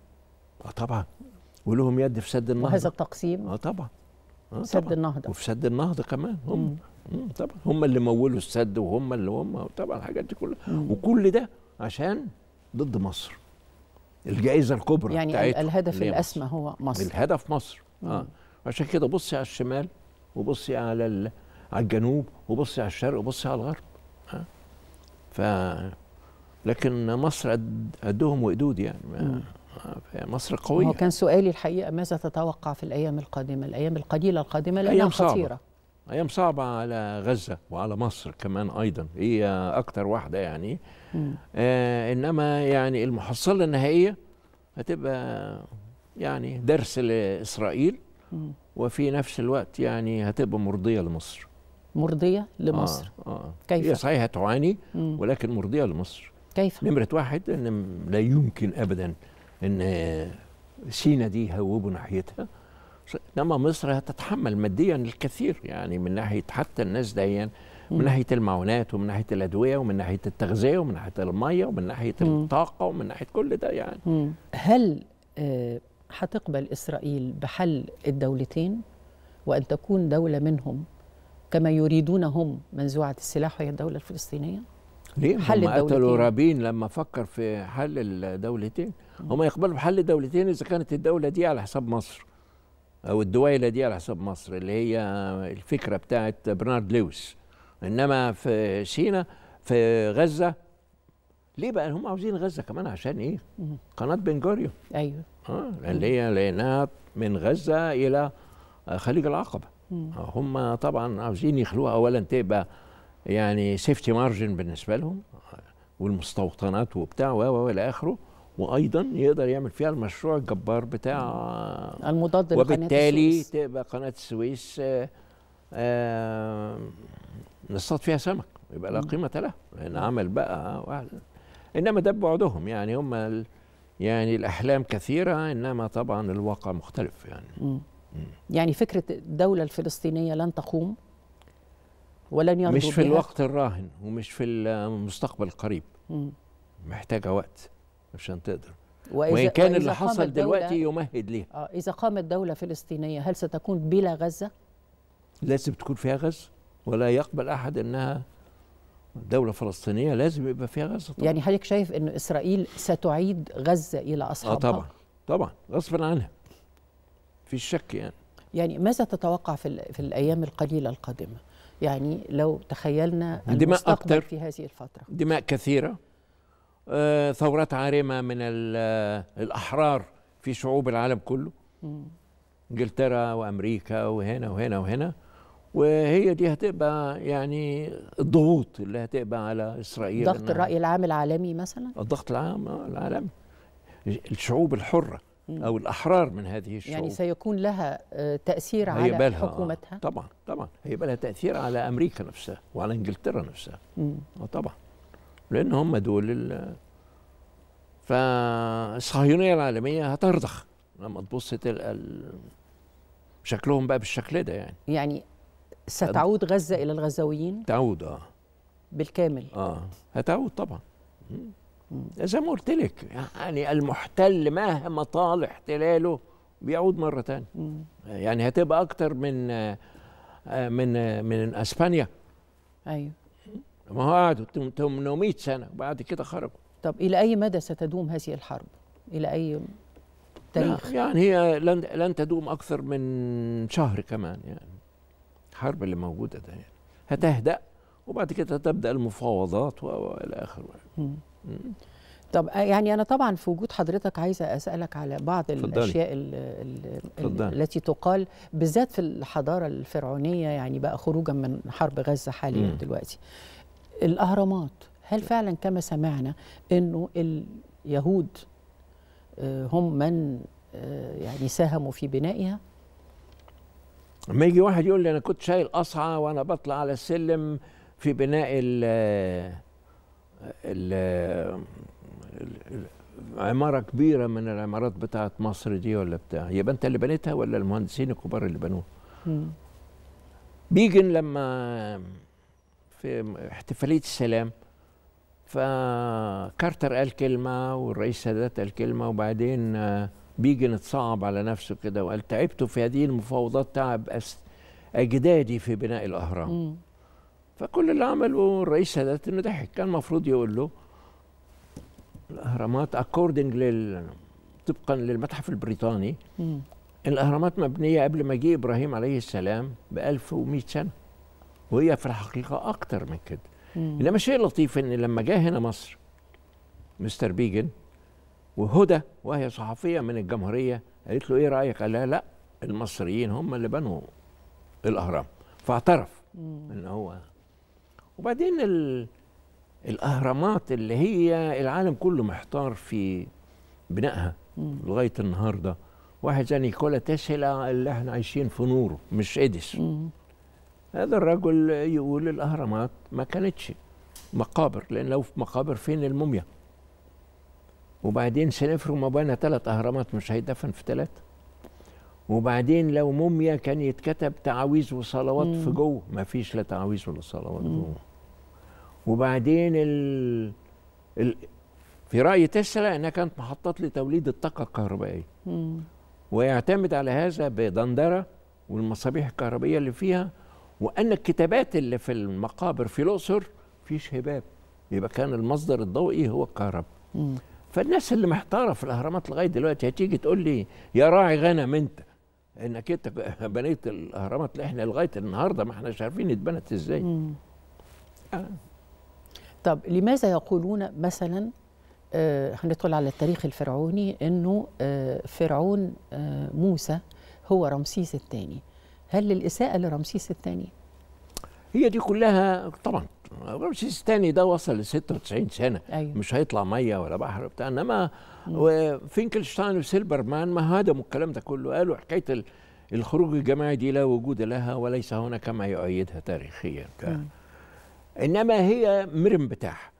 اه طبعا ولهم يد في سد النهضة وهذا التقسيم اه طبعا آه سد النهضة وفي سد النهضة كمان هم طبعا هم اللي مولوا السد وهم اللي هم طبعا الحاجات دي كلها وكل ده عشان ضد مصر الجائزه الكبرى يعني الهدف الاسمى هو مصر الهدف مصر اه عشان كده بصي على الشمال وبصي على على الجنوب وبصي على الشرق وبصي على الغرب آه. ف لكن مصر قدهم وقدود يعني مم. آه. آه. مصر قوية هو كان سؤالي الحقيقة ماذا تتوقع في الأيام القادمة الأيام القليلة القادمة لأنها خطيرة صعبة. ايام صعبه على غزه وعلى مصر كمان ايضا هي اكتر واحده يعني آه انما يعني المحصله النهائيه هتبقى يعني درس لاسرائيل وفي نفس الوقت يعني هتبقى مرضيه لمصر مرضيه آه، لمصر آه آه. كيف هي صحيح هتعاني ولكن مرضيه لمصر كيف نمره واحد ان لا يمكن ابدا ان سينا دي يهوبوا ناحيتها انما مصر هتتحمل ماديا الكثير يعني من ناحيه حتى الناس ديا من ناحيه المعونات ومن ناحيه الادويه ومن ناحيه التغذيه ومن ناحيه الميه ومن ناحيه الطاقه ومن ناحيه كل ده يعني هل هتقبل آه، اسرائيل بحل الدولتين وان تكون دوله منهم كما يريدون هم منزوعه السلاح وهي الدوله الفلسطينيه؟ ليه؟ حل هم قتلوا رابين لما فكر في حل الدولتين هم يقبلوا بحل الدولتين اذا كانت الدوله دي على حساب مصر او الدويله دي على حساب مصر اللي هي الفكره بتاعت برنارد لويس انما في سينا في غزه ليه بقى هم عاوزين غزه كمان عشان ايه؟ قناه بنجوريو ايوه اه اللي هي لانها من غزه الى خليج العقبه آه، هم طبعا عاوزين يخلوها اولا تبقى يعني سيفتي مارجن بالنسبه لهم والمستوطنات وبتاع و الى اخره وايضا يقدر يعمل فيها المشروع الجبار بتاع المضاد وبالتالي تبقى قناه السويس آه، آه، نصطاد فيها سمك يبقى لا قيمه له لان عمل بقى واحد. انما ده بعدهم يعني هم يعني الاحلام كثيره انما طبعا الواقع مختلف يعني مم. مم. يعني فكره الدوله الفلسطينيه لن تقوم ولن يرضوا مش في بيها. الوقت الراهن ومش في المستقبل القريب مم. محتاجه وقت مش هتقدر وإن كان اللي حصل دلوقتي يمهد ليها آه، إذا قامت دولة فلسطينية هل ستكون بلا غزة؟ لازم تكون فيها غزة ولا يقبل أحد أنها دولة فلسطينية لازم يبقى فيها غزة طبعا. يعني حضرتك شايف أن إسرائيل ستعيد غزة إلى آه، أصحابها؟ آه طبعا طبعا غصبا عنها في الشك يعني يعني ماذا تتوقع في, في الأيام القليلة القادمة؟ يعني لو تخيلنا دماء المستقبل أكتر في هذه الفترة دماء كثيرة آه، ثورات عارمة من آه، الأحرار في شعوب العالم كله انجلترا وامريكا وهنا وهنا وهنا وهي دي هتبقى يعني الضغوط اللي هتبقى على اسرائيل ضغط الراي العام العالمي مثلا الضغط العام العالمي الشعوب الحره او الاحرار من هذه الشعوب يعني سيكون لها آه، تاثير على حكومتها آه. طبعا طبعا هيبقى لها تاثير على امريكا نفسها وعلى انجلترا نفسها اه طبعا لان هم دول فالصهيونيه العالميه هترضخ لما تبص تلقى شكلهم بقى بالشكل ده يعني يعني ستعود غزه الى الغزاويين تعود اه بالكامل اه هتعود طبعا آه، زي ما قلت لك يعني المحتل مهما طال احتلاله بيعود مره تانية يعني هتبقى اكتر من آه، آه، من من اسبانيا ايوه ما هو قعدوا 800 سنه وبعد كده خرجوا طب الى اي مدى ستدوم هذه الحرب؟ الى اي تاريخ؟ يعني هي لن لن تدوم اكثر من شهر كمان يعني الحرب اللي موجوده ده يعني هتهدأ وبعد كده تبدا المفاوضات والى اخره يعني. طب آه، يعني انا طبعا في وجود حضرتك عايزه اسالك على بعض فضلني. الاشياء الـ الـ التي تقال بالذات في الحضاره الفرعونيه يعني بقى خروجا من حرب غزه حاليا دلوقتي الأهرامات هل فعلا كما سمعنا أنه اليهود آه، هم من آه، يعني ساهموا في بنائها؟ لما يجي واحد يقول لي أنا كنت شايل قصعة وأنا بطلع على السلم في بناء ال عمارة كبيرة من العمارات بتاعة مصر دي ولا بتاع يبقى أنت اللي بنيتها ولا المهندسين الكبار اللي بنوها بيجن لما في احتفاليه السلام فكارتر قال كلمه والرئيس السادات قال كلمه وبعدين آه، بيجن اتصعب على نفسه كده وقال تعبت في هذه المفاوضات تعب اجدادي في بناء الاهرام م. فكل اللي عمله الرئيس السادات انه ضحك كان المفروض يقول له الاهرامات اكوردنج لل طبقا للمتحف البريطاني م. الاهرامات مبنيه قبل ما جه ابراهيم عليه السلام ب 1100 سنه وهي في الحقيقه اكتر من كده مم. انما شيء لطيف ان لما جه هنا مصر مستر بيجن وهدى وهي صحفيه من الجمهوريه قالت له ايه رايك؟ قال لها لا المصريين هم اللي بنوا الاهرام فاعترف مم. ان هو وبعدين ال... الاهرامات اللي هي العالم كله محتار في بنائها لغايه النهارده واحد زي نيكولا تسلا اللي احنا عايشين في نوره مش مم. هذا الرجل يقول الأهرامات ما كانتش مقابر لأن لو في مقابر فين الموميا وبعدين سنفرو ما بنى ثلاث أهرامات مش هيدفن في ثلاثة وبعدين لو موميا كان يتكتب تعاويذ وصلوات مم. في جوه ما فيش لا تعاويذ ولا صلوات جوه وبعدين ال... ال... في رأي تسلا أنها كانت محطات لتوليد الطاقة الكهربائية مم. ويعتمد على هذا بدندرة والمصابيح الكهربائية اللي فيها وأن الكتابات اللي في المقابر في الأقصر فيش هباب يبقى كان المصدر الضوئي هو الكهرباء فالناس اللي محتاره في الاهرامات لغايه دلوقتي هتيجي تقول لي يا راعي غنم انت انك انت بنيت الاهرامات اللي احنا لغايه النهارده ما احناش عارفين اتبنت ازاي آه. طب لماذا يقولون مثلا آه هندخل على التاريخ الفرعوني انه آه فرعون آه موسى هو رمسيس الثاني هل للإساءة لرمسيس الثاني؟ هي دي كلها طبعا رمسيس الثاني ده وصل ل 96 سنه أيوة. مش هيطلع ميه ولا بحر بتاع انما فينكلشتاين وسيلبرمان ما هدموا الكلام ده كله قالوا حكايه الخروج الجماعي دي لا وجود لها وليس هناك ما يؤيدها تاريخيا كان. انما هي مرم بتاح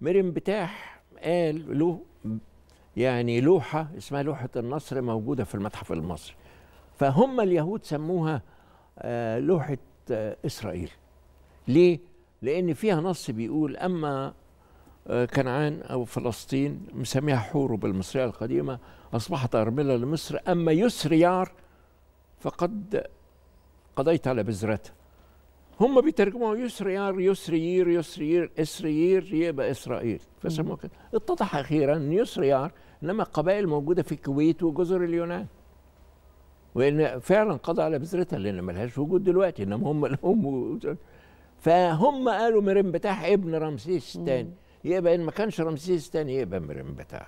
مرم بتاح قال له يعني لوحه اسمها لوحه النصر موجوده في المتحف المصري فهم اليهود سموها آه، لوحة آه، إسرائيل ليه؟ لأن فيها نص بيقول أما آه، كنعان أو فلسطين مسميها حور بالمصرية القديمة أصبحت أرملة لمصر أما يسريار فقد قضيت على بذرتها هم بيترجموا يسريار يسريير يسريير اسريير يبقى اسرائيل فسموها كده اتضح اخيرا ان يسريار انما قبائل موجوده في الكويت وجزر اليونان وان فعلا قضى على بذرتها لان ما لهاش وجود دلوقتي انما هم لهم فهم قالوا بتاح ابن رمسيس الثاني يبقى ان ما كانش رمسيس الثاني يبقى بتاح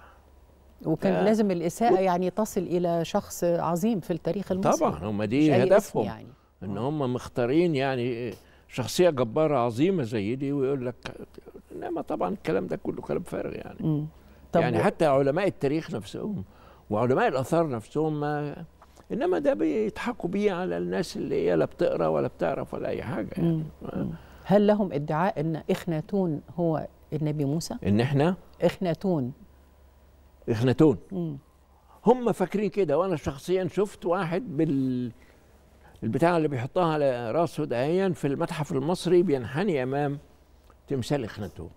وكان ف... لازم الاساءه يعني تصل الى شخص عظيم في التاريخ المصري طبعا هم دي هدفهم يعني. ان آه. هم مختارين يعني شخصيه جباره عظيمه زي دي ويقول لك انما طبعا الكلام ده كله كلام فارغ يعني طب يعني حتى علماء التاريخ نفسهم وعلماء الاثار نفسهم ما انما ده بيضحكوا بيه على الناس اللي هي لا بتقرا ولا بتعرف ولا اي حاجه يعني هل لهم ادعاء ان اخناتون هو النبي موسى ان احنا اخناتون اخناتون هم فاكرين كده وانا شخصيا شفت واحد بال البتاع اللي بيحطها على راسه دهيا في المتحف المصري بينحني امام تمثال اخناتون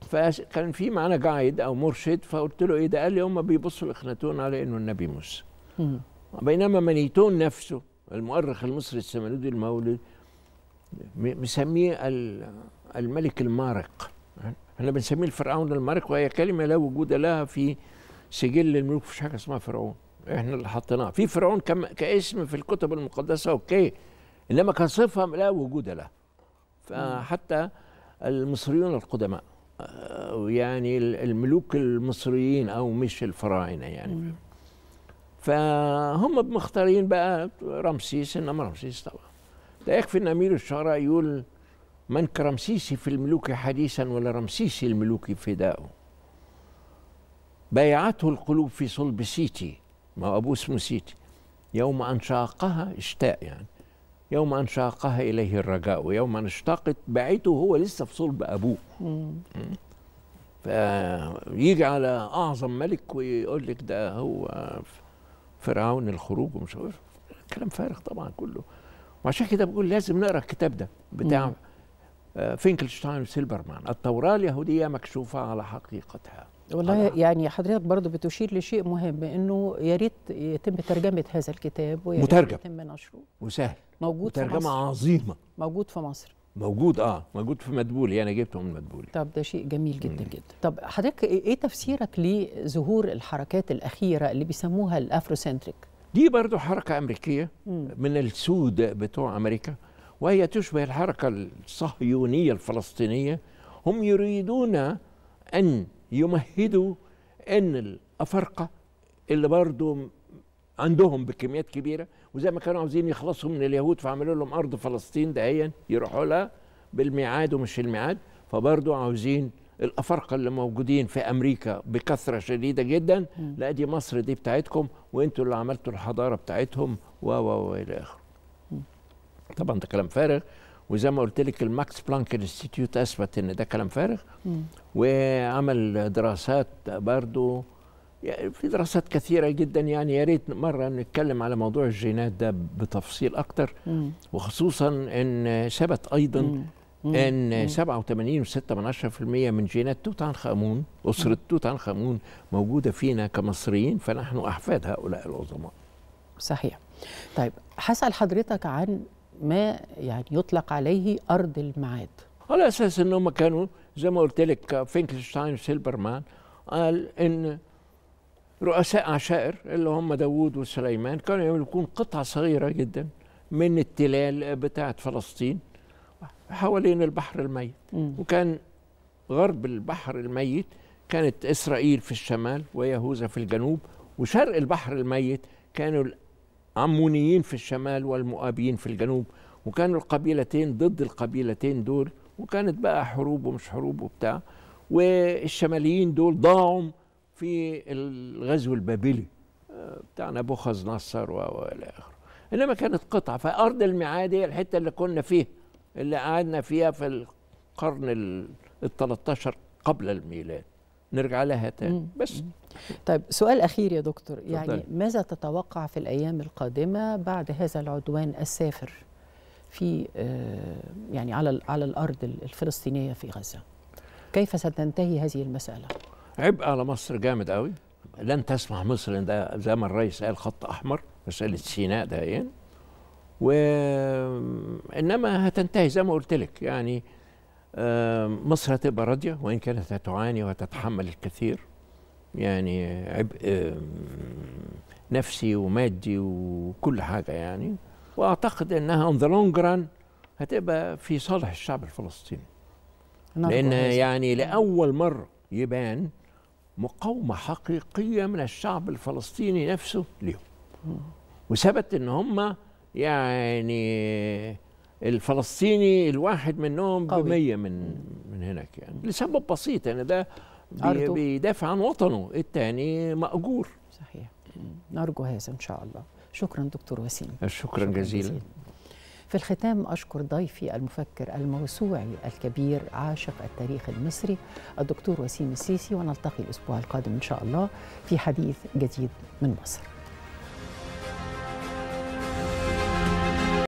فكان في معانا جايد او مرشد فقلت له ايه ده قال لي هم بيبصوا لاخناتون على انه النبي موسى بينما منيتون نفسه المؤرخ المصري السمنودي المولد مسميه الملك المارق احنا بنسميه الفرعون المارق وهي كلمه لا وجود لها في سجل الملوك مفيش حاجه اسمها فرعون احنا اللي حطيناها في فرعون كاسم في الكتب المقدسه اوكي انما كصفه لا وجود لها فحتى المصريون القدماء آه، يعني الملوك المصريين او مش الفراعنه يعني فهم مختارين بقى رمسيس انما رمسيس طبعا لا يكفي ان امير الشعراء يقول من كرمسيسي في الملوك حديثا ولا رمسيس الملوك فداؤه بايعته القلوب في صلب سيتي ما هو ابوه اسمه سيتي يوم ان شاقها اشتاء يعني يوم ان شاقها اليه الرجاء ويوم ان اشتاقت بعته هو لسه في صلب ابوه فيجي على اعظم ملك ويقول لك ده هو في فرعون الخروج ومش عارف إيه. كلام فارغ طبعا كله وعشان كده بقول لازم نقرا الكتاب ده بتاع آه، فينكلشتاين وسيلبرمان التوراه اليهوديه مكشوفه على حقيقتها والله أنا. يعني حضرتك برضه بتشير لشيء مهم انه يا ريت يتم ترجمه هذا الكتاب ويتم نشره وسهل موجود مترجمه في مصر. عظيمه موجود في مصر موجود اه موجود في مدبولي انا يعني جبته من مدبولي طب ده شيء جميل جدا مم. جدا طب حضرتك إيه،, ايه تفسيرك لظهور الحركات الاخيره اللي بيسموها الافروسنتريك دي برضو حركه امريكيه مم. من السود بتوع امريكا وهي تشبه الحركه الصهيونيه الفلسطينيه هم يريدون ان يمهدوا ان الافارقه اللي برضو عندهم بكميات كبيره وزي ما كانوا عاوزين يخلصوا من اليهود فعملوا لهم ارض فلسطين دهيا يروحوا لها بالميعاد ومش الميعاد فبرضه عاوزين الافارقه اللي موجودين في امريكا بكثره شديده جدا لا دي مصر دي بتاعتكم وانتوا اللي عملتوا الحضاره بتاعتهم و و الى اخره طبعا ده كلام فارغ وزي ما قلت لك الماكس بلانك انستيتيوت اثبت ان ده كلام فارغ وعمل دراسات برضه يعني في دراسات كثيرة جدا يعني يا ريت مرة نتكلم على موضوع الجينات ده بتفصيل أكتر مم. وخصوصا أن ثبت أيضا مم. مم. أن 87.6% من جينات توت عنخ آمون أسرة توت عنخ آمون موجودة فينا كمصريين فنحن أحفاد هؤلاء العظماء صحيح طيب هسأل حضرتك عن ما يعني يطلق عليه أرض الميعاد على أساس أنهم كانوا زي ما قلت لك فينكلشتاين سيلبرمان قال أن رؤساء عشائر اللي هم داوود وسليمان كانوا يملكون قطعة صغيرة جدا من التلال بتاعة فلسطين حوالين البحر الميت م. وكان غرب البحر الميت كانت إسرائيل في الشمال ويهوذا في الجنوب وشرق البحر الميت كانوا العمونيين في الشمال والمؤابيين في الجنوب وكانوا القبيلتين ضد القبيلتين دول وكانت بقى حروب ومش حروب وبتاع والشماليين دول ضاعوا في الغزو البابلي بتاع نبوخذ نصر والى اخره انما كانت قطعه فارض الميعاد هي الحته اللي كنا فيها اللي قعدنا فيها في القرن ال 13 قبل الميلاد نرجع لها تاني بس طيب سؤال اخير يا دكتور يعني طيب. ماذا تتوقع في الايام القادمه بعد هذا العدوان السافر في آه، يعني على على الارض الفلسطينيه في غزه كيف ستنتهي هذه المساله عبء على مصر جامد قوي لن تسمح مصر ان ده زي ما الرئيس قال خط احمر مساله سيناء ده يعني وانما هتنتهي زي ما قلت لك يعني مصر هتبقى راضيه وان كانت هتعاني وهتتحمل الكثير يعني عبء نفسي ومادي وكل حاجه يعني واعتقد انها اون ذا لونج ران هتبقى في صالح الشعب الفلسطيني لان يعني لاول مره يبان مقاومة حقيقية من الشعب الفلسطيني نفسه ليهم وثبت ان هم يعني الفلسطيني الواحد منهم ب من من هناك يعني لسبب بسيط يعني ده بي بيدافع عن وطنه الثاني مأجور صحيح نرجو هذا ان شاء الله شكرا دكتور وسيم شكرا, شكرا جزيلا, جزيلا. في الختام أشكر ضيفي المفكر الموسوعي الكبير عاشق التاريخ المصري الدكتور وسيم السيسي ونلتقي الأسبوع القادم إن شاء الله في حديث جديد من مصر